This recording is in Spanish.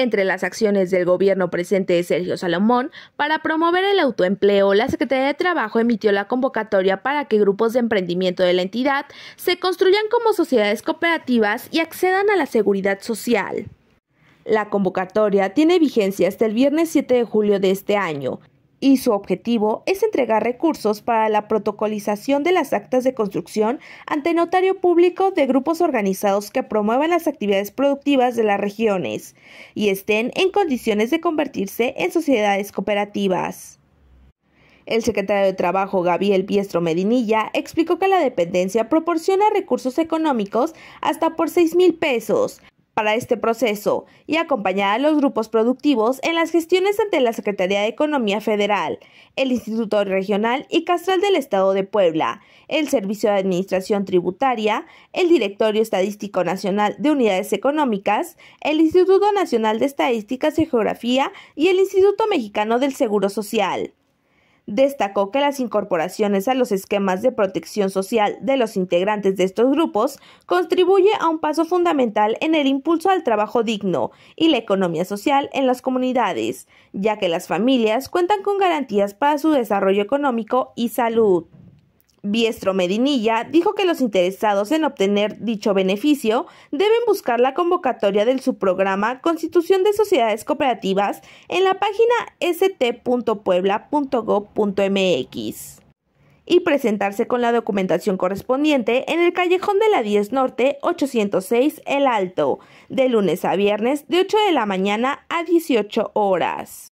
Entre las acciones del gobierno presente de Sergio Salomón para promover el autoempleo, la Secretaría de Trabajo emitió la convocatoria para que grupos de emprendimiento de la entidad se construyan como sociedades cooperativas y accedan a la seguridad social. La convocatoria tiene vigencia hasta el viernes 7 de julio de este año y su objetivo es entregar recursos para la protocolización de las actas de construcción ante notario público de grupos organizados que promuevan las actividades productivas de las regiones y estén en condiciones de convertirse en sociedades cooperativas. El secretario de Trabajo Gabriel Biestro Medinilla explicó que la dependencia proporciona recursos económicos hasta por seis mil pesos para este proceso y acompañar a los grupos productivos en las gestiones ante la Secretaría de Economía Federal, el Instituto Regional y Castral del Estado de Puebla, el Servicio de Administración Tributaria, el Directorio Estadístico Nacional de Unidades Económicas, el Instituto Nacional de Estadísticas y Geografía y el Instituto Mexicano del Seguro Social. Destacó que las incorporaciones a los esquemas de protección social de los integrantes de estos grupos contribuye a un paso fundamental en el impulso al trabajo digno y la economía social en las comunidades, ya que las familias cuentan con garantías para su desarrollo económico y salud. Biestro Medinilla dijo que los interesados en obtener dicho beneficio deben buscar la convocatoria del subprograma Constitución de Sociedades Cooperativas en la página st.puebla.gov.mx y presentarse con la documentación correspondiente en el callejón de la 10 Norte 806 El Alto, de lunes a viernes de 8 de la mañana a 18 horas.